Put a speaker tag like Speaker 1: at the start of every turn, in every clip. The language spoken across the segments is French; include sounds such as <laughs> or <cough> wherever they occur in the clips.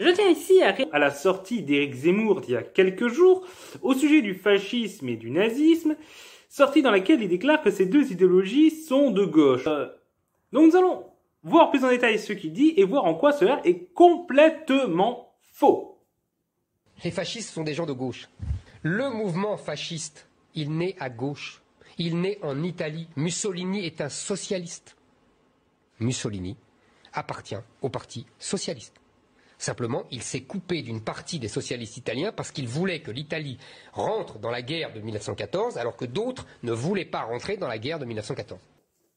Speaker 1: Je tiens ici à, à la sortie d'Éric Zemmour d'il y a quelques jours au sujet du fascisme et du nazisme, sortie dans laquelle il déclare que ces deux idéologies sont de gauche. Euh, donc nous allons voir plus en détail ce qu'il dit et voir en quoi cela est
Speaker 2: complètement faux. Les fascistes sont des gens de gauche. Le mouvement fasciste, il naît à gauche. Il naît en Italie. Mussolini est un socialiste. Mussolini appartient au Parti socialiste. Simplement, il s'est coupé d'une partie des socialistes italiens parce qu'il voulait que l'Italie rentre dans la guerre de 1914 alors que d'autres ne voulaient pas rentrer dans la guerre de 1914.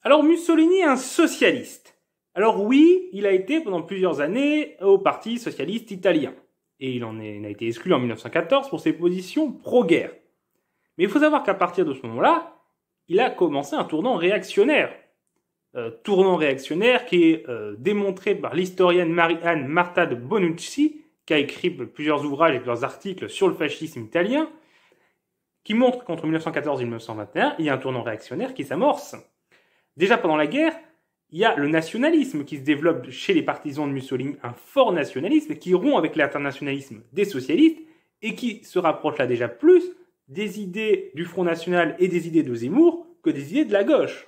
Speaker 2: Alors Mussolini est un socialiste. Alors oui, il a été pendant plusieurs années au Parti
Speaker 1: socialiste italien. Et il en a été exclu en 1914 pour ses positions pro-guerre. Mais il faut savoir qu'à partir de ce moment-là, il a commencé un tournant réactionnaire euh, tournant réactionnaire qui est euh, démontré par l'historienne Marie-Anne Marta de Bonucci, qui a écrit plusieurs ouvrages et plusieurs articles sur le fascisme italien, qui montre qu'entre 1914 et 1921, il y a un tournant réactionnaire qui s'amorce. Déjà pendant la guerre, il y a le nationalisme qui se développe chez les partisans de Mussolini, un fort nationalisme qui rompt avec l'internationalisme des socialistes et qui se rapproche là déjà plus des idées du Front National et des idées de Zemmour que des idées de la gauche.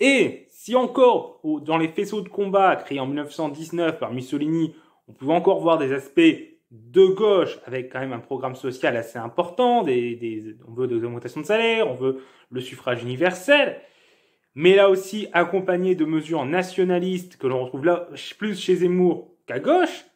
Speaker 1: Et si encore, dans les faisceaux de combat créés en 1919 par Mussolini, on pouvait encore voir des aspects de gauche avec quand même un programme social assez important, des, des, on veut des augmentations de salaire, on veut le suffrage universel, mais là aussi accompagné de mesures nationalistes que l'on retrouve là plus chez Zemmour qu'à gauche,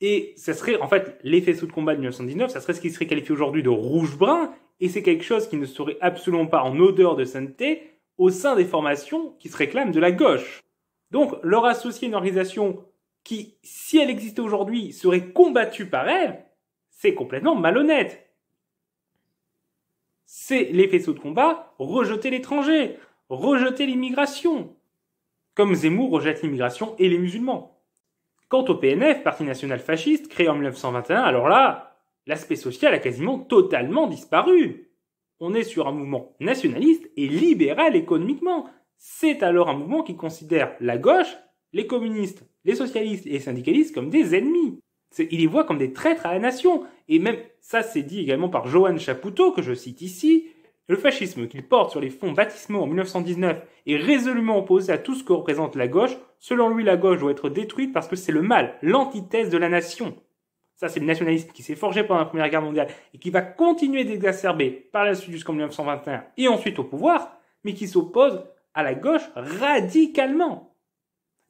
Speaker 1: et ça serait en fait les faisceaux de combat de 1919, ça serait ce qui serait qualifié aujourd'hui de rouge-brun, et c'est quelque chose qui ne serait absolument pas en odeur de sainteté, au sein des formations qui se réclament de la gauche. Donc leur associer une organisation qui, si elle existait aujourd'hui, serait combattue par elle, c'est complètement malhonnête. C'est les faisceaux de combat, rejeter l'étranger, rejeter l'immigration, comme Zemmour rejette l'immigration et les musulmans. Quant au PNF, Parti national fasciste, créé en 1921, alors là, l'aspect social a quasiment totalement disparu on est sur un mouvement nationaliste et libéral économiquement. C'est alors un mouvement qui considère la gauche, les communistes, les socialistes et les syndicalistes comme des ennemis. Il les voit comme des traîtres à la nation. Et même, ça c'est dit également par Johan Chapoutot, que je cite ici, le fascisme qu'il porte sur les fonds bâtissements en 1919 est résolument opposé à tout ce que représente la gauche. Selon lui, la gauche doit être détruite parce que c'est le mal, l'antithèse de la nation. Ça, c'est le nationalisme qui s'est forgé pendant la Première Guerre mondiale et qui va continuer d'exacerber par la suite jusqu'en 1921 et ensuite au pouvoir, mais qui s'oppose à la gauche radicalement.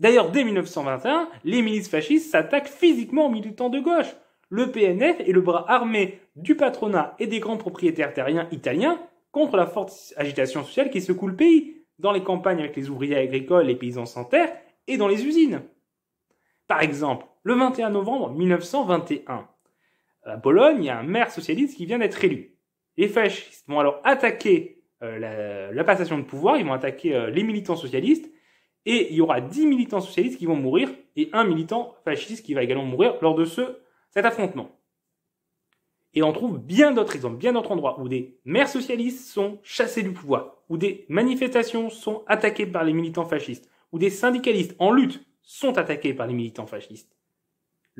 Speaker 1: D'ailleurs, dès 1921, les milices fascistes s'attaquent physiquement aux militants de gauche. Le PNF est le bras armé du patronat et des grands propriétaires terriens italiens contre la forte agitation sociale qui secoue le pays, dans les campagnes avec les ouvriers agricoles, les paysans sans terre et dans les usines. Par exemple, le 21 novembre 1921. À Pologne, il y a un maire socialiste qui vient d'être élu. Les fascistes vont alors attaquer euh, la, passation de pouvoir, ils vont attaquer euh, les militants socialistes, et il y aura 10 militants socialistes qui vont mourir, et un militant fasciste qui va également mourir lors de ce, cet affrontement. Et on trouve bien d'autres exemples, bien d'autres endroits où des maires socialistes sont chassés du pouvoir, où des manifestations sont attaquées par les militants fascistes, où des syndicalistes en lutte sont attaqués par les militants fascistes.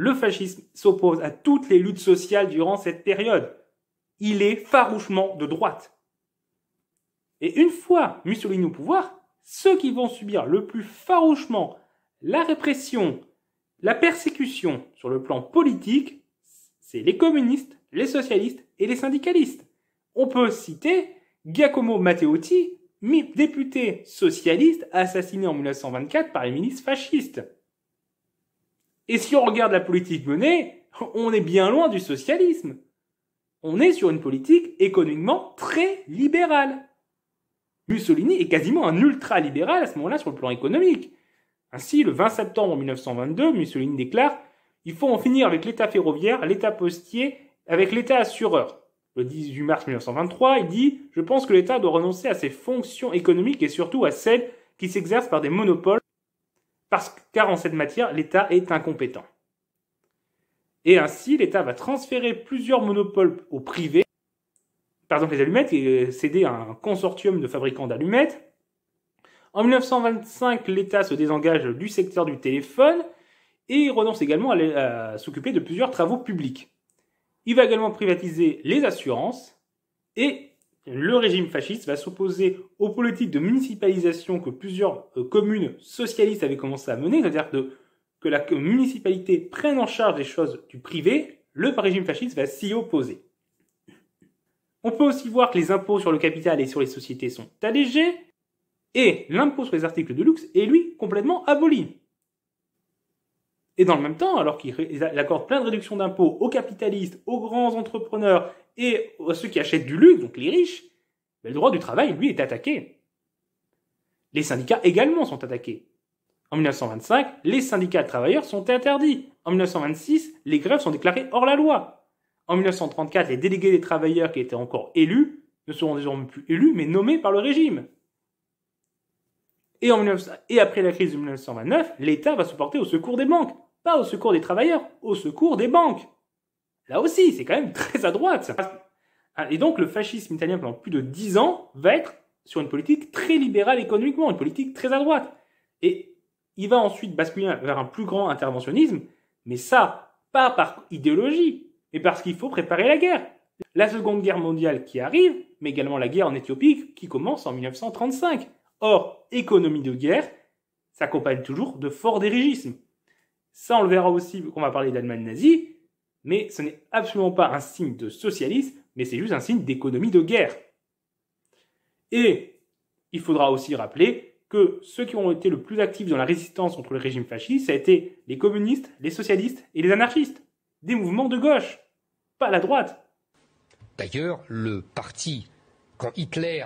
Speaker 1: Le fascisme s'oppose à toutes les luttes sociales durant cette période. Il est farouchement de droite. Et une fois Mussolini au pouvoir, ceux qui vont subir le plus farouchement la répression, la persécution sur le plan politique, c'est les communistes, les socialistes et les syndicalistes. On peut citer Giacomo Matteotti, député socialiste assassiné en 1924 par les milices fascistes. Et si on regarde la politique menée, on est bien loin du socialisme. On est sur une politique économiquement très libérale. Mussolini est quasiment un ultra-libéral à ce moment-là sur le plan économique. Ainsi, le 20 septembre 1922, Mussolini déclare Il faut en finir avec l'État ferroviaire, l'État postier, avec l'État assureur. Le 18 mars 1923, il dit Je pense que l'État doit renoncer à ses fonctions économiques et surtout à celles qui s'exercent par des monopoles parce, car en cette matière, l'État est incompétent. Et ainsi, l'État va transférer plusieurs monopoles au privé, par exemple les allumettes, et euh, céder à un consortium de fabricants d'allumettes. En 1925, l'État se désengage du secteur du téléphone et il renonce également à s'occuper de plusieurs travaux publics. Il va également privatiser les assurances et le régime fasciste va s'opposer aux politiques de municipalisation que plusieurs euh, communes socialistes avaient commencé à mener, c'est-à-dire que la municipalité prenne en charge les choses du privé, le régime fasciste va s'y opposer. On peut aussi voir que les impôts sur le capital et sur les sociétés sont allégés, et l'impôt sur les articles de luxe est lui complètement aboli. Et dans le même temps, alors qu'il accorde plein de réductions d'impôts aux capitalistes, aux grands entrepreneurs et à ceux qui achètent du luxe, donc les riches, ben, le droit du travail, lui, est attaqué. Les syndicats également sont attaqués. En 1925, les syndicats de travailleurs sont interdits. En 1926, les grèves sont déclarées hors la loi. En 1934, les délégués des travailleurs qui étaient encore élus ne seront désormais plus élus, mais nommés par le régime. Et, et après la crise de 1929, l'État va se porter au secours des banques pas au secours des travailleurs, au secours des banques. Là aussi, c'est quand même <laughs> très à droite. Ah, et donc le fascisme italien pendant plus de dix ans va être sur une politique très libérale économiquement, une politique très à droite. Et il va ensuite basculer vers un plus grand interventionnisme, mais ça, pas par idéologie, mais parce qu'il faut préparer la guerre. La Seconde Guerre mondiale qui arrive, mais également la guerre en Éthiopie qui commence en 1935. Or, économie de guerre s'accompagne toujours de forts dirigisme. Ça, on le verra aussi quand on va parler d'Allemagne nazie, mais ce n'est absolument pas un signe de socialisme, mais c'est juste un signe d'économie de guerre. Et il faudra aussi rappeler que ceux qui ont été le plus actifs dans la résistance contre le régime fasciste, ça a été les communistes, les
Speaker 2: socialistes et les anarchistes. Des mouvements de gauche, pas la droite. D'ailleurs, le parti, quand Hitler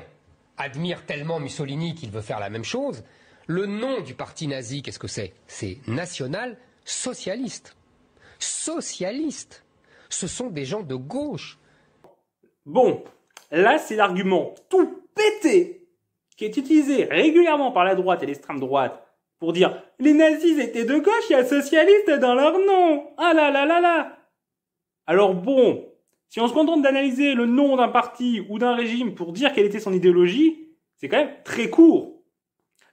Speaker 2: admire tellement Mussolini qu'il veut faire la même chose, le nom du parti nazi, qu'est-ce que c'est C'est National socialistes. Socialistes Ce sont des gens de gauche. Bon, là c'est l'argument tout pété qui est utilisé régulièrement
Speaker 1: par la droite et l'extrême droite pour dire les nazis étaient de gauche, il y a socialiste dans leur nom. Ah là là là là. Alors bon, si on se contente d'analyser le nom d'un parti ou d'un régime pour dire quelle était son idéologie, c'est quand même très court.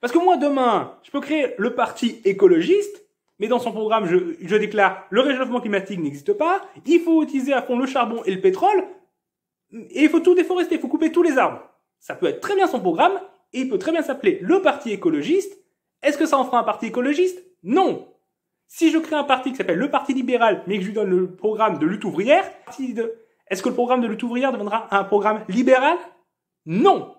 Speaker 1: Parce que moi demain, je peux créer le parti écologiste mais dans son programme, je, je déclare le réchauffement climatique n'existe pas, il faut utiliser à fond le charbon et le pétrole, et il faut tout déforester, il faut couper tous les arbres. Ça peut être très bien son programme, et il peut très bien s'appeler le parti écologiste. Est-ce que ça en fera un parti écologiste Non Si je crée un parti qui s'appelle le parti libéral, mais que je lui donne le programme de lutte ouvrière, est-ce que le programme de lutte ouvrière deviendra un programme libéral Non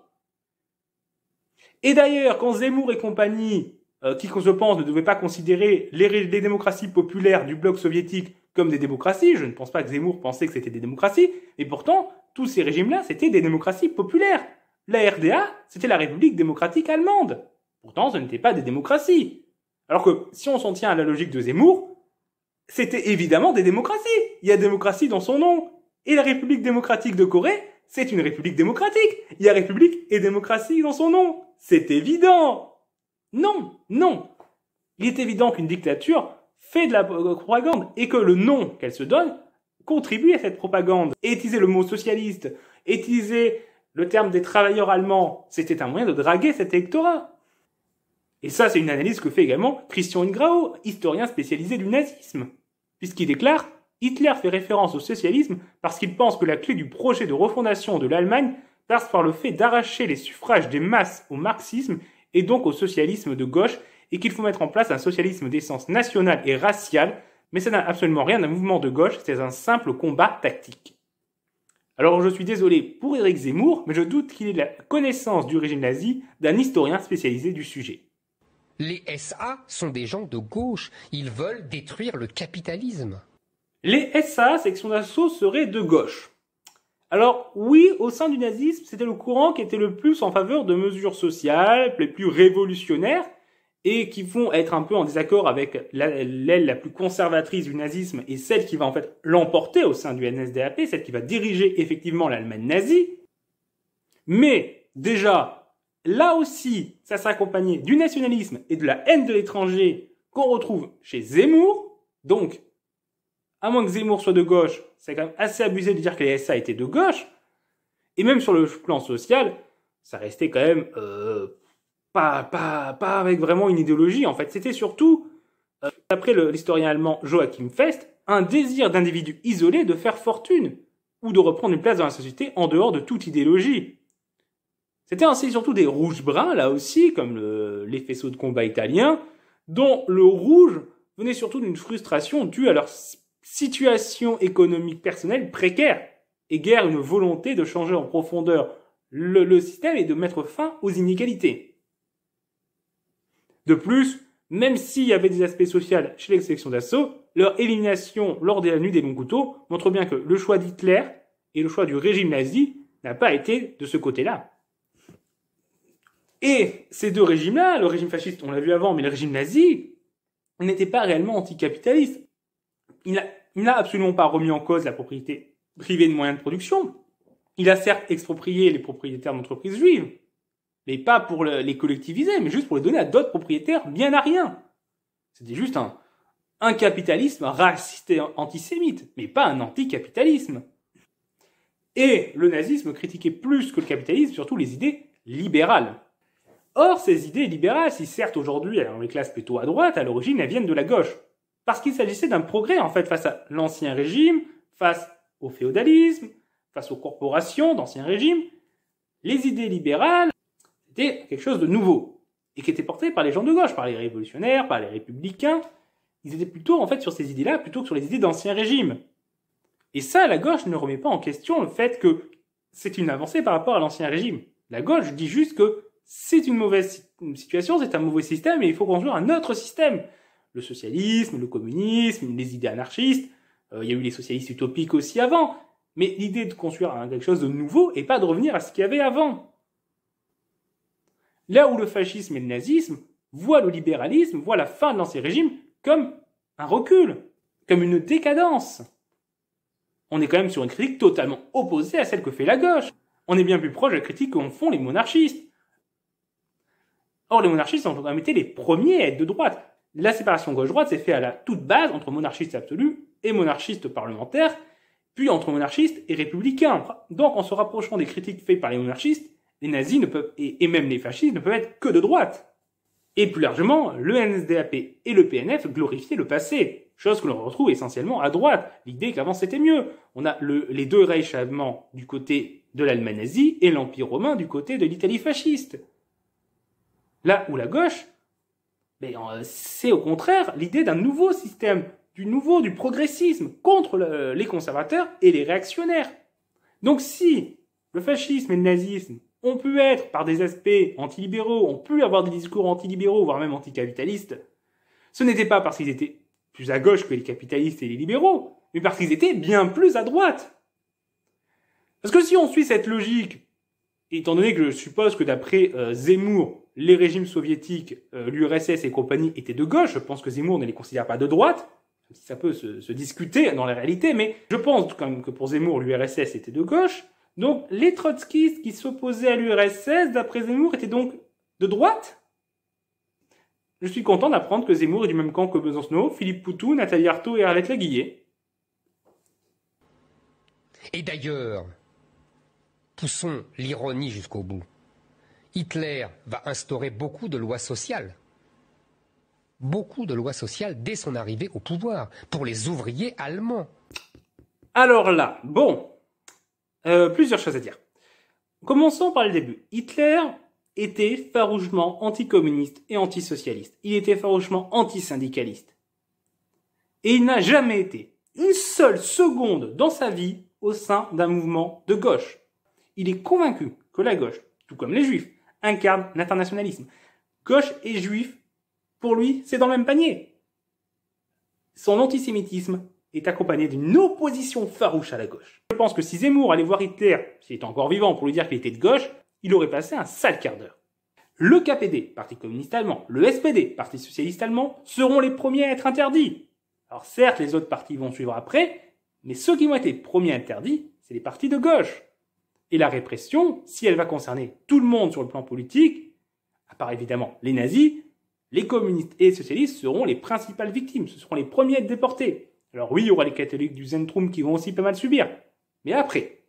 Speaker 1: Et d'ailleurs, quand Zemmour et compagnie euh, qui, je pense, ne devait pas considérer les, démocraties populaires du bloc soviétique comme des démocraties. Je ne pense pas que Zemmour pensait que c'était des démocraties, Et pourtant, tous ces régimes-là, c'était des démocraties populaires. La RDA, c'était la République démocratique allemande. Pourtant, ce n'était pas des démocraties. Alors que si on s'en tient à la logique de Zemmour, c'était évidemment des démocraties. Il y a démocratie dans son nom. Et la République démocratique de Corée, c'est une république démocratique. Il y a république et démocratie dans son nom. C'est évident. Non, non. Il est évident qu'une dictature fait de la propagande et que le nom qu'elle se donne contribue à cette propagande. étiser le mot socialiste, utiliser le terme des travailleurs allemands, c'était un moyen de draguer cet électorat. Et ça, c'est une analyse que fait également Christian Ingrao, historien spécialisé du nazisme, puisqu'il déclare Hitler fait référence au socialisme parce qu'il pense que la clé du projet de refondation de l'Allemagne passe par le fait d'arracher les suffrages des masses au marxisme et donc au socialisme de gauche, et qu'il faut mettre en place un socialisme d'essence nationale et raciale, mais ça n'a absolument rien d'un mouvement de gauche, c'est un simple combat tactique. Alors je suis désolé pour Éric Zemmour, mais je doute qu'il ait la connaissance du régime nazi d'un historien spécialisé
Speaker 2: du sujet. Les SA sont des gens de gauche, ils veulent détruire le capitalisme. Les SA, c'est que son assaut serait de gauche. Alors
Speaker 1: oui, au sein du nazisme, c'était le courant qui était le plus en faveur de mesures sociales, les plus révolutionnaires, et qui vont être un peu en désaccord avec l'aile la plus conservatrice du nazisme et celle qui va en fait l'emporter au sein du NSDAP, celle qui va diriger effectivement l'Allemagne nazie. Mais déjà, là aussi, ça s'accompagnait du nationalisme et de la haine de l'étranger qu'on retrouve chez Zemmour, donc à moins que Zemmour soit de gauche, c'est quand même assez abusé de dire que les SA étaient de gauche. Et même sur le plan social, ça restait quand même euh, pas, pas, pas avec vraiment une idéologie. En fait, c'était surtout, euh, d'après l'historien allemand Joachim Fest, un désir d'individus isolés de faire fortune ou de reprendre une place dans la société en dehors de toute idéologie. C'était ainsi surtout des rouges bruns, là aussi, comme les faisceaux de combat italiens, dont le rouge venait surtout d'une frustration due à leur situation économique personnelle précaire et guère une volonté de changer en profondeur le, système et de mettre fin aux inégalités. De plus, même s'il y avait des aspects sociaux chez l'exception d'assaut, leur élimination lors de la nuit des longs couteaux montre bien que le choix d'Hitler et le choix du régime nazi n'a pas été de ce côté-là. Et ces deux régimes-là, le régime fasciste, on l'a vu avant, mais le régime nazi, n'était pas réellement anticapitaliste il n'a absolument pas remis en cause la propriété privée de moyens de production. Il a certes exproprié les propriétaires d'entreprises juives, mais pas pour les collectiviser, mais juste pour les donner à d'autres propriétaires bien à rien. C'était juste un, capitalisme raciste et antisémite, mais pas un anticapitalisme. Et le nazisme critiquait plus que le capitalisme, surtout les idées libérales. Or, ces idées libérales, si certes aujourd'hui elles ont les classes plutôt à droite, à l'origine elles viennent de la gauche parce qu'il s'agissait d'un progrès en fait face à l'ancien régime, face au féodalisme, face aux corporations d'ancien régime. Les idées libérales étaient quelque chose de nouveau et qui était porté par les gens de gauche, par les révolutionnaires, par les républicains. Ils étaient plutôt en fait sur ces idées-là plutôt que sur les idées d'ancien régime. Et ça, la gauche ne remet pas en question le fait que c'est une avancée par rapport à l'ancien régime. La gauche dit juste que c'est une mauvaise situation, c'est un mauvais système et il faut construire un autre système le socialisme, le communisme, les idées anarchistes. Euh, il y a eu les socialistes utopiques aussi avant. Mais l'idée de construire quelque chose de nouveau et pas de revenir à ce qu'il y avait avant. Là où le fascisme et le nazisme voient le libéralisme, voient la fin de l'ancien régime comme un recul, comme une décadence. On est quand même sur une critique totalement opposée à celle que fait la gauche. On est bien plus proche de la critique que font les monarchistes. Or, les monarchistes ont été les premiers à être de droite la séparation gauche-droite s'est faite à la toute base entre monarchistes absolus et monarchistes parlementaires, puis entre monarchistes et républicains. Donc en se rapprochant des critiques faites par les monarchistes, les nazis ne peuvent, et, même les fascistes ne peuvent être que de droite. Et plus largement, le NSDAP et le PNF glorifiaient le passé, chose que l'on retrouve essentiellement à droite, l'idée qu'avant c'était mieux. On a les deux Reich du côté de l'Allemagne nazie et l'Empire romain du côté de l'Italie fasciste. Là où la gauche euh, c'est au contraire l'idée d'un nouveau système, du nouveau, du progressisme contre euh, les conservateurs et les réactionnaires. Donc si le fascisme et le nazisme ont pu être, par des aspects antilibéraux, ont pu avoir des discours antilibéraux, voire même anticapitalistes, ce n'était pas parce qu'ils étaient plus à gauche que les capitalistes et les libéraux, mais parce qu'ils étaient bien plus à droite. Parce que si on suit cette logique, étant donné que je suppose que d'après euh, Zemmour, les régimes soviétiques, euh, l'URSS et compagnie étaient de gauche. Je pense que Zemmour ne les considère pas de droite, ça peut se, discuter dans la réalité, mais je pense quand même que pour Zemmour, l'URSS était de gauche. Donc les trotskistes qui s'opposaient à l'URSS, d'après Zemmour, étaient donc de droite Je suis content d'apprendre que Zemmour est du même camp que Besancenot, Philippe Poutou, Nathalie Arthaud et
Speaker 2: Arlette Laguillet. Et d'ailleurs, poussons l'ironie jusqu'au bout. Hitler va instaurer beaucoup de lois sociales. Beaucoup de lois sociales dès son arrivée au pouvoir, pour les ouvriers allemands. Alors là, bon, euh, plusieurs choses
Speaker 1: à dire. Commençons par le début. Hitler était farouchement anticommuniste et antisocialiste. Il était farouchement antisyndicaliste. Et il n'a jamais été une seule seconde dans sa vie au sein d'un mouvement de gauche. Il est convaincu que la gauche, tout comme les juifs, incarne l'internationalisme. Gauche et juif, pour lui, c'est dans le même panier. Son antisémitisme est accompagné d'une opposition farouche à la gauche. Je pense que si Zemmour allait voir Hitler, s'il était encore vivant, pour lui dire qu'il était de gauche, il aurait passé un sale quart d'heure. Le KPD, Parti communiste allemand, le SPD, Parti socialiste allemand, seront les premiers à être interdits. Alors certes, les autres partis vont suivre après, mais ceux qui vont être premiers interdits, c'est les partis de gauche. Et la répression, si elle va concerner tout le monde sur le plan politique, à part évidemment les nazis, les communistes et les socialistes seront les principales victimes, ce seront les premiers à être déportés. Alors oui, il y aura les catholiques du Zentrum qui vont aussi pas mal subir. Mais après,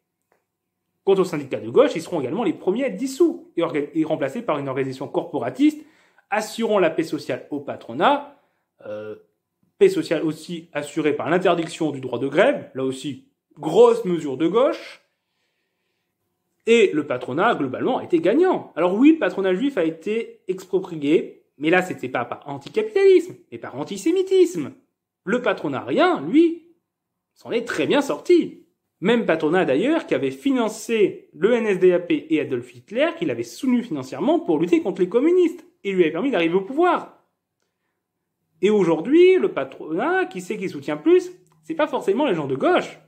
Speaker 1: quant aux syndicats de gauche, ils seront également les premiers à être dissous et, et remplacés par une organisation corporatiste assurant la paix sociale au patronat, euh, paix sociale aussi assurée par l'interdiction du droit de grève, là aussi grosse mesure de gauche, et le patronat, globalement, a été gagnant. Alors oui, le patronat juif a été exproprié, mais là, c'était pas par anticapitalisme, mais par antisémitisme. Le patronat rien, lui, s'en est très bien sorti. Même patronat d'ailleurs qui avait financé le NSDAP et Adolf Hitler, qu'il avait soutenu financièrement pour lutter contre les communistes, et lui avait permis d'arriver au pouvoir. Et aujourd'hui, le patronat, qui sait qui soutient plus, c'est pas forcément les gens de gauche.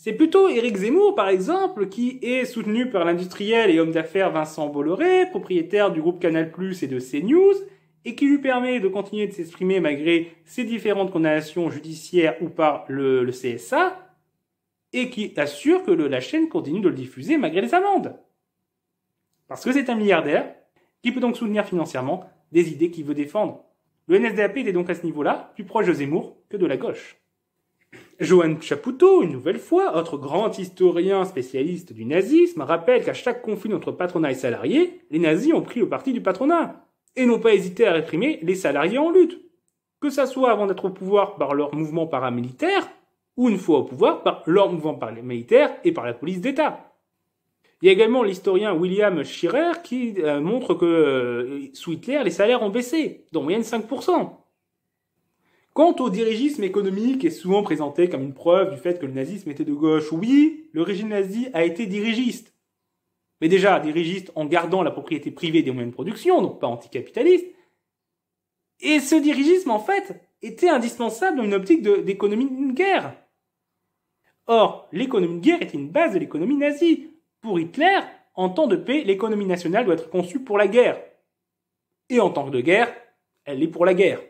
Speaker 1: C'est plutôt Éric Zemmour, par exemple, qui est soutenu par l'industriel et homme d'affaires Vincent Bolloré, propriétaire du groupe Canal+, et de CNews, et qui lui permet de continuer de s'exprimer malgré ses différentes condamnations judiciaires ou par le, CSA, et qui assure que la chaîne continue de le diffuser malgré les amendes. Parce que c'est un milliardaire, qui peut donc soutenir financièrement des idées qu'il veut défendre. Le NSDAP était donc à ce niveau-là plus proche de Zemmour que de la gauche. Johan Chapoutot, une nouvelle fois, autre grand historien spécialiste du nazisme, rappelle qu'à chaque conflit entre patronat et salarié, les nazis ont pris le parti du patronat, et n'ont pas hésité à réprimer les salariés en lutte. Que ça soit avant d'être au pouvoir par leur mouvement paramilitaire, ou une fois au pouvoir par leur mouvement paramilitaire et par la police d'État. Il y a également l'historien William Schirer qui euh, montre que euh, sous Hitler, les salaires ont baissé, d'en moyenne 5%. Quant au dirigisme économique est souvent présenté comme une preuve du fait que le nazisme était de gauche, oui, le régime nazi a été dirigiste. Mais déjà, dirigiste en gardant la propriété privée des moyens de production, donc pas anticapitaliste. Et ce dirigisme, en fait, était indispensable dans une optique d'économie de, guerre. Or, l'économie de guerre était une base de l'économie nazie. Pour Hitler, en temps de paix, l'économie nationale doit être conçue pour la guerre. Et en temps de guerre, elle est pour la guerre.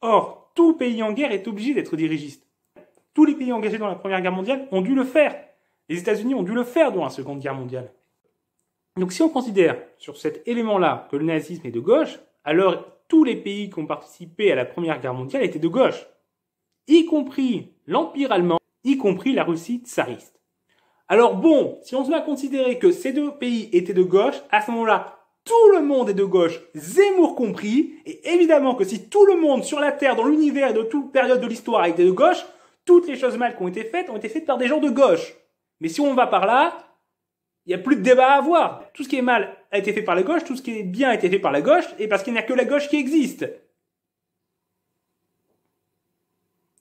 Speaker 1: Or, tout pays en guerre est obligé d'être dirigiste. Tous les pays engagés dans la Première Guerre mondiale ont dû le faire. Les États-Unis ont dû le faire dans la Seconde Guerre mondiale. Donc si on considère sur cet élément-là que le nazisme est de gauche, alors tous les pays qui ont participé à la Première Guerre mondiale étaient de gauche, y compris l'Empire allemand, y compris la Russie tsariste. Alors bon, si on se doit considérer que ces deux pays étaient de gauche, à ce moment-là, tout le monde est de gauche, Zemmour compris, et évidemment que si tout le monde sur la Terre, dans l'univers et de toute période de l'histoire a été de gauche, toutes les choses mal qui ont été faites ont été faites par des gens de gauche. Mais si on va par là, il n'y a plus de débat à avoir. Tout ce qui est mal a été fait par la gauche, tout ce qui est bien a été fait par la gauche, et parce qu'il n'y a que la gauche qui existe.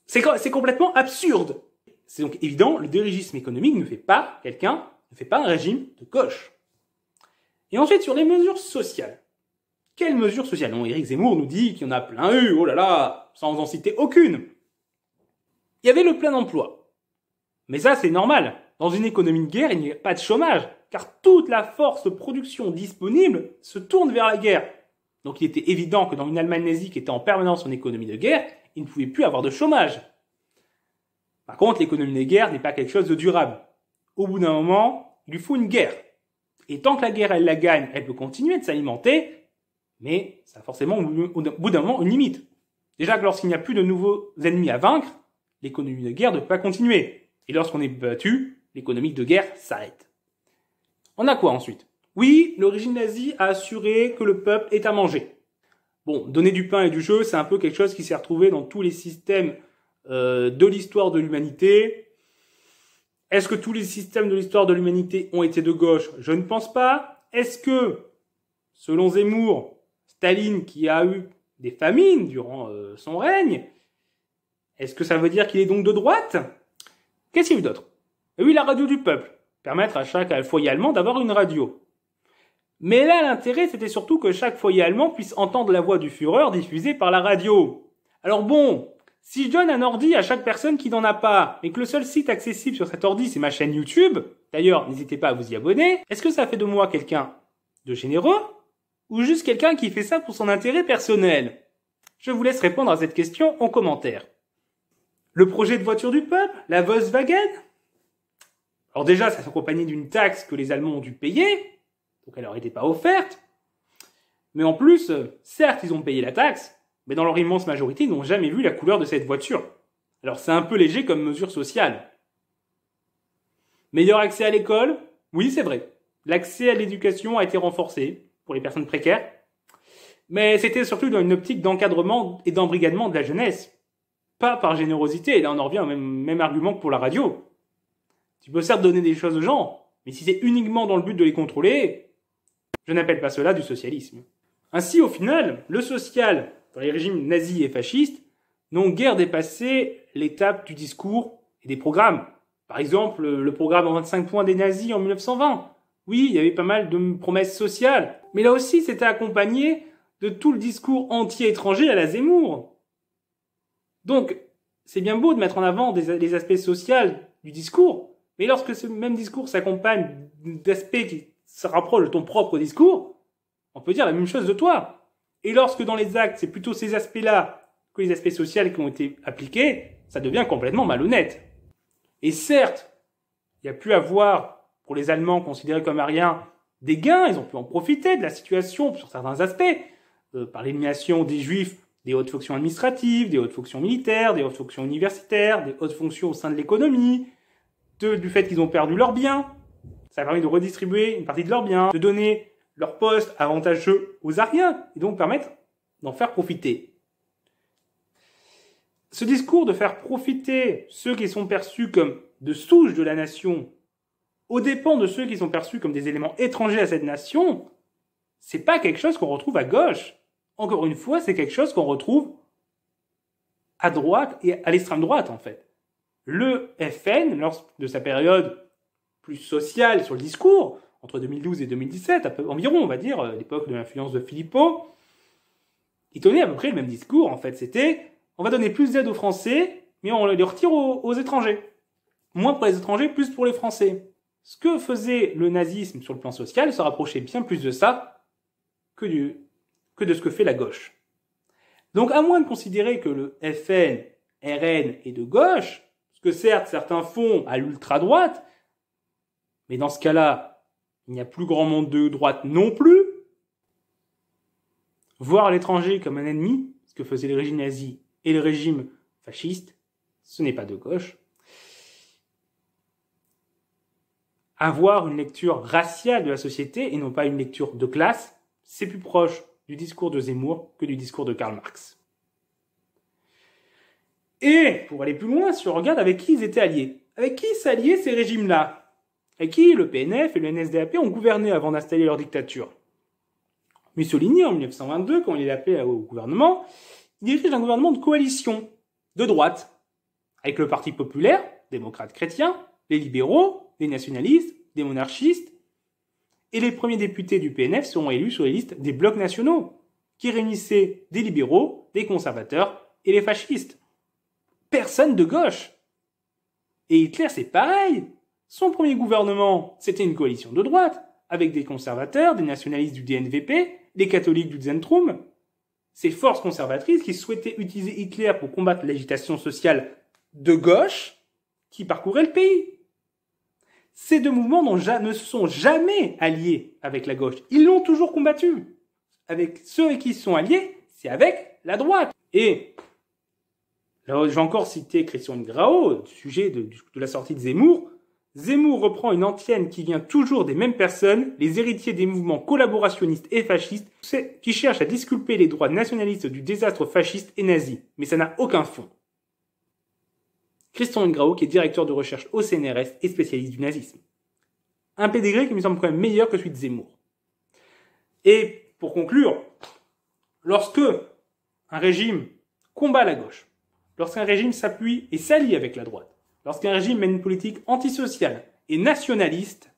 Speaker 1: C'est complètement absurde. C'est donc évident, le dirigisme économique ne fait pas quelqu'un, ne fait pas un régime de gauche. Et ensuite, sur les mesures sociales. Quelles mesures sociales Non, Éric Zemmour nous dit qu'il y en a plein eu, oh là là, sans en citer aucune. Il y avait le plein emploi. Mais ça, c'est normal. Dans une économie de guerre, il n'y a pas de chômage, car toute la force de production disponible se tourne vers la guerre. Donc il était évident que dans une Allemagne nazie qui était en permanence en économie de guerre, il ne pouvait plus avoir de chômage. Par contre, l'économie de guerre n'est pas quelque chose de durable. Au bout d'un moment, il lui faut une guerre. Et tant que la guerre, elle la gagne, elle peut continuer de s'alimenter, mais ça a forcément au bout d'un moment une limite. Déjà que lorsqu'il n'y a plus de nouveaux ennemis à vaincre, l'économie de guerre ne peut pas continuer. Et lorsqu'on est battu, l'économie de guerre s'arrête. On a quoi ensuite Oui, l'origine nazie a assuré que le peuple est à manger. Bon, donner du pain et du jeu, c'est un peu quelque chose qui s'est retrouvé dans tous les systèmes euh, de l'histoire de l'humanité, est-ce que tous les systèmes de l'histoire de l'humanité ont été de gauche Je ne pense pas. Est-ce que, selon Zemmour, Staline, qui a eu des famines durant euh, son règne, est-ce que ça veut dire qu'il est donc de droite Qu'est-ce qu'il y a d'autre eh Oui, la radio du peuple. Permettre à chaque foyer allemand d'avoir une radio. Mais là, l'intérêt, c'était surtout que chaque foyer allemand puisse entendre la voix du Führer diffusée par la radio. Alors bon, si je donne un ordi à chaque personne qui n'en a pas, et que le seul site accessible sur cet ordi, c'est ma chaîne YouTube, d'ailleurs, n'hésitez pas à vous y abonner, est-ce que ça fait de moi quelqu'un de généreux ou juste quelqu'un qui fait ça pour son intérêt personnel Je vous laisse répondre à cette question en commentaire. Le projet de voiture du peuple La Volkswagen Alors déjà, ça s'accompagnait d'une taxe que les Allemands ont dû payer, donc elle n'aurait été pas offerte. Mais en plus, euh, certes, ils ont payé la taxe, mais dans leur immense majorité n'ont jamais vu la couleur de cette voiture. Alors c'est un peu léger comme mesure sociale. Meilleur accès à l'école Oui, c'est vrai. L'accès à l'éducation a été renforcé pour les personnes précaires, mais c'était surtout dans une optique d'encadrement et d'embrigadement de la jeunesse. Pas par générosité, et là on en revient au même, même argument que pour la radio. Tu peux certes donner des choses aux gens, mais si c'est uniquement dans le but de les contrôler, je n'appelle pas cela du socialisme. Ainsi, au final, le social les régimes nazis et fascistes, n'ont guère dépassé l'étape du discours et des programmes. Par exemple, le programme en 25 points des nazis en 1920. Oui, il y avait pas mal de promesses sociales, mais là aussi c'était accompagné de tout le discours anti-étranger à la Zemmour. Donc, c'est bien beau de mettre en avant des, les aspects sociaux du discours, mais lorsque ce même discours s'accompagne d'aspects qui se rapprochent de ton propre discours, on peut dire la même chose de toi. Et lorsque dans les actes, c'est plutôt ces aspects-là que les aspects sociaux qui ont été appliqués, ça devient complètement malhonnête. Et certes, il y a pu avoir, pour les Allemands considérés comme ariens, des gains, ils ont pu en profiter de la situation sur certains aspects, euh, par l'élimination des juifs des hautes fonctions administratives, des hautes fonctions militaires, des hautes fonctions universitaires, des hautes fonctions au sein de l'économie, du fait qu'ils ont perdu leurs biens. Ça a permis de redistribuer une partie de leurs biens, de donner leur poste avantageux aux Ariens et donc permettre d'en faire profiter. Ce discours de faire profiter ceux qui sont perçus comme de souches de la nation aux dépens de ceux qui sont perçus comme des éléments étrangers à cette nation, c'est pas quelque chose qu'on retrouve à gauche. Encore une fois, c'est quelque chose qu'on retrouve à droite et à l'extrême droite en fait. Le FN, lors de sa période plus sociale sur le discours, entre 2012 et 2017, à peu, environ, on va dire, euh, l'époque de l'influence de Philippot, il tenait à peu près le même discours, en fait. C'était, on va donner plus d'aide aux Français, mais on les retire aux, étrangers. Moins pour les étrangers, plus pour les Français. Ce que faisait le nazisme sur le plan social se rapprochait bien plus de ça que, que de ce que fait la gauche. Donc, à moins de considérer que le FN, RN est de gauche, ce que certes certains font à l'ultra-droite, mais dans ce cas-là, il n'y a plus grand monde de droite non plus. Voir l'étranger comme un ennemi, ce que faisaient les régimes nazis et les régimes fascistes, ce n'est pas de gauche. Avoir une lecture raciale de la société et non pas une lecture de classe, c'est plus proche du discours de Zemmour que du discours de Karl Marx. Et pour aller plus loin, si on regarde avec qui ils étaient alliés, avec qui s'alliaient ces régimes-là et qui le PNF et le NSDAP ont gouverné avant d'installer leur dictature. Mussolini, en 1922, quand il est appelé au gouvernement, il dirige un gouvernement de coalition, de droite, avec le Parti populaire, démocrate chrétien, les libéraux, les nationalistes, les monarchistes, et les premiers députés du PNF seront élus sur les listes des blocs nationaux, qui réunissaient des libéraux, des conservateurs et les fascistes. Personne de gauche. Et Hitler, c'est pareil. Son premier gouvernement, c'était une coalition de droite, avec des conservateurs, des nationalistes du DNVP, des catholiques du Zentrum. Ces forces conservatrices qui souhaitaient utiliser Hitler pour combattre l'agitation sociale de gauche qui parcourait le pays. Ces deux mouvements ne se sont jamais alliés avec la gauche. Ils l'ont toujours combattu. Avec ceux qui sont alliés, c'est avec la droite. Et là, j'ai encore cité Christian Grau, sujet de la sortie de Zemmour. Zemmour reprend une antienne qui vient toujours des mêmes personnes, les héritiers des mouvements collaborationnistes et fascistes, qui cherchent à disculper les droits nationalistes du désastre fasciste et nazi. Mais ça n'a aucun fond. Christian Ingrao, qui est directeur de recherche au CNRS et spécialiste du nazisme. Un pédigré qui me semble quand même meilleur que celui de Zemmour. Et pour conclure, lorsque un régime combat la gauche, lorsqu'un régime s'appuie et s'allie avec la droite, Lorsqu'un régime mène une politique antisociale et nationaliste,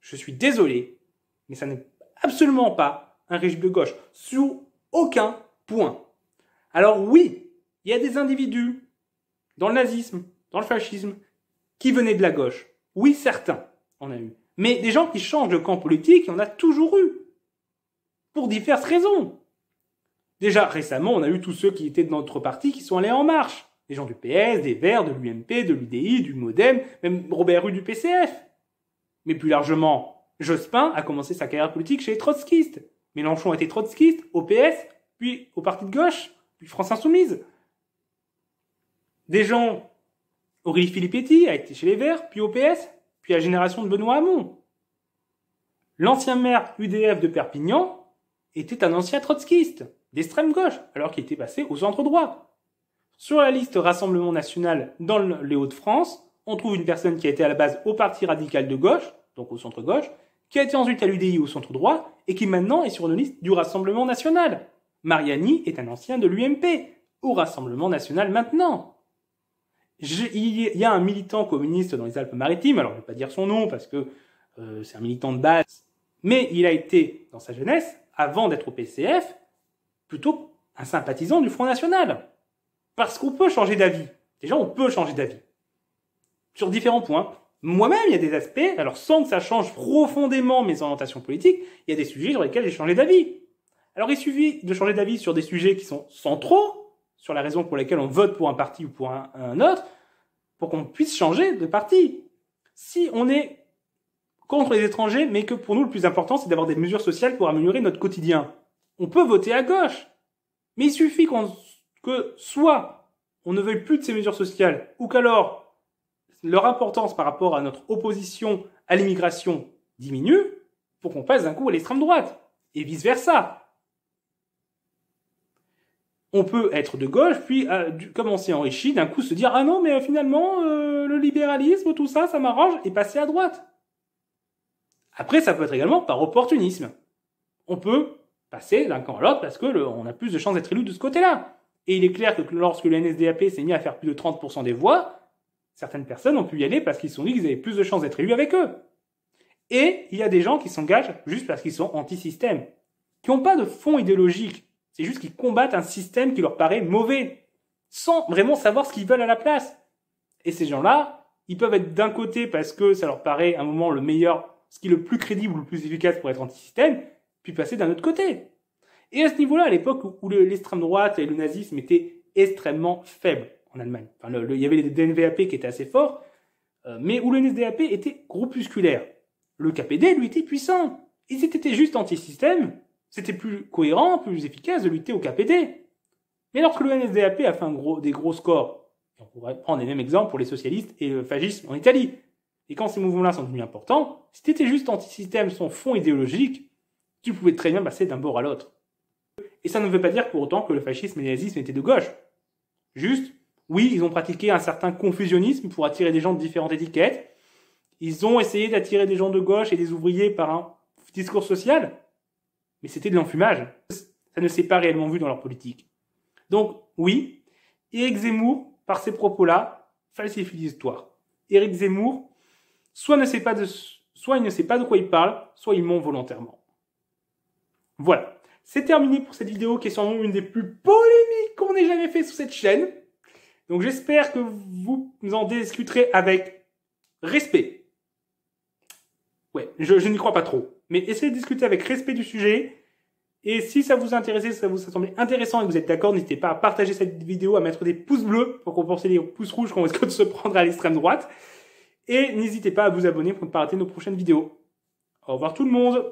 Speaker 1: je suis désolé, mais ça n'est absolument pas un régime de gauche, sous aucun point. Alors oui, il y a des individus dans le nazisme, dans le fascisme, qui venaient de la gauche. Oui, certains, on a eu. Mais des gens qui changent de camp politique, il en a toujours eu. Pour diverses raisons. Déjà, récemment, on a eu tous ceux qui étaient de notre parti qui sont allés en marche. Des gens du PS, des Verts, de l'UMP, de l'UDI, du MoDem, même Robert Rue du PCF. Mais plus largement, Jospin a commencé sa carrière politique chez les trotskistes. Mélenchon était trotskiste au PS, puis au Parti de gauche, puis France Insoumise. Des gens, Aurélie Filippetti a été chez les Verts, puis au PS, puis à la Génération de Benoît Hamon. L'ancien maire UDF de Perpignan était un ancien trotskiste, d'extrême gauche, alors qu'il était passé au centre droit. Sur la liste Rassemblement national dans les Hauts-de-France, on trouve une personne qui a été à la base au Parti radical de gauche, donc au centre-gauche, qui a été ensuite à l'UDI au centre-droit, et qui maintenant est sur une liste du Rassemblement national. Mariani est un ancien de l'UMP, au Rassemblement national maintenant. il y a un militant communiste dans les Alpes-Maritimes, alors je ne vais pas dire son nom parce que euh, c'est un militant de base, mais il a été, dans sa jeunesse, avant d'être au PCF, plutôt un sympathisant du Front National. Parce qu'on peut changer d'avis. Déjà, on peut changer d'avis. Sur différents points. Moi-même, il y a des aspects, alors sans que ça change profondément mes orientations politiques, il y a des sujets sur lesquels j'ai changé d'avis. Alors il suffit de changer d'avis sur des sujets qui sont centraux, sur la raison pour laquelle on vote pour un parti ou pour un, autre, pour qu'on puisse changer de parti. Si on est contre les étrangers, mais que pour nous le plus important c'est d'avoir des mesures sociales pour améliorer notre quotidien, on peut voter à gauche. Mais il suffit qu'on que soit on ne veuille plus de ces mesures sociales, ou qu'alors leur importance par rapport à notre opposition à l'immigration diminue pour qu'on passe d'un coup à l'extrême droite, et vice-versa. On peut être de gauche, puis euh, comme on s'est enrichi, d'un coup se dire Ah non, mais euh, finalement, euh, le libéralisme, tout ça, ça m'arrange, et passer à droite. Après, ça peut être également par opportunisme. On peut passer d'un camp à l'autre parce que on a plus de chances d'être élu de ce côté-là. Et il est clair que lorsque le NSDAP s'est mis à faire plus de 30% des voix, certaines personnes ont pu y aller parce qu'ils se sont dit qu'ils avaient plus de chances d'être élus avec eux. Et il y a des gens qui s'engagent juste parce qu'ils sont anti-système, qui n'ont pas de fond idéologique, c'est juste qu'ils combattent un système qui leur paraît mauvais, sans vraiment savoir ce qu'ils veulent à la place. Et ces gens-là, ils peuvent être d'un côté parce que ça leur paraît à un moment le meilleur, ce qui est le plus crédible, ou le plus efficace pour être anti-système, puis passer d'un autre côté. Et à ce niveau-là, à l'époque où l'extrême droite et le nazisme étaient extrêmement faibles en Allemagne, enfin, il y avait les DNVAP qui étaient assez forts, euh, mais où le NSDAP était groupusculaire. Le KPD, lui, était puissant. Et si t'étais juste anti-système, c'était plus cohérent, plus efficace de lutter au KPD. Mais lorsque le NSDAP a fait un gros, des gros scores, on pourrait prendre les mêmes exemples pour les socialistes et le fascisme en Italie, et quand ces mouvements-là sont devenus importants, si t'étais juste anti-système, son fond idéologique, tu pouvais très bien passer d'un bord à l'autre. Et ça ne veut pas dire pour autant que le fascisme et le nazisme étaient de gauche. Juste, oui, ils ont pratiqué un certain confusionnisme pour attirer des gens de différentes étiquettes. Ils ont essayé d'attirer des gens de gauche et des ouvriers par un discours social. Mais c'était de l'enfumage. Ça ne s'est pas réellement vu dans leur politique. Donc, oui, Eric Zemmour, par ces propos-là, falsifie l'histoire. Eric Zemmour, soit, de, soit il ne sait pas de quoi il parle, soit il ment volontairement. Voilà. C'est terminé pour cette vidéo qui est sûrement une des plus polémiques qu'on ait jamais fait sur cette chaîne. Donc j'espère que vous en discuterez avec respect. Ouais, je, n'y crois pas trop. Mais essayez de discuter avec respect du sujet. Et si ça vous intéressait, si ça vous a semblé intéressant et que vous êtes d'accord, n'hésitez pas à partager cette vidéo, à mettre des pouces bleus pour compenser les pouces rouges qu'on risque de se prendre à l'extrême droite. Et n'hésitez pas à vous abonner pour ne pas rater nos prochaines vidéos. Au revoir tout le monde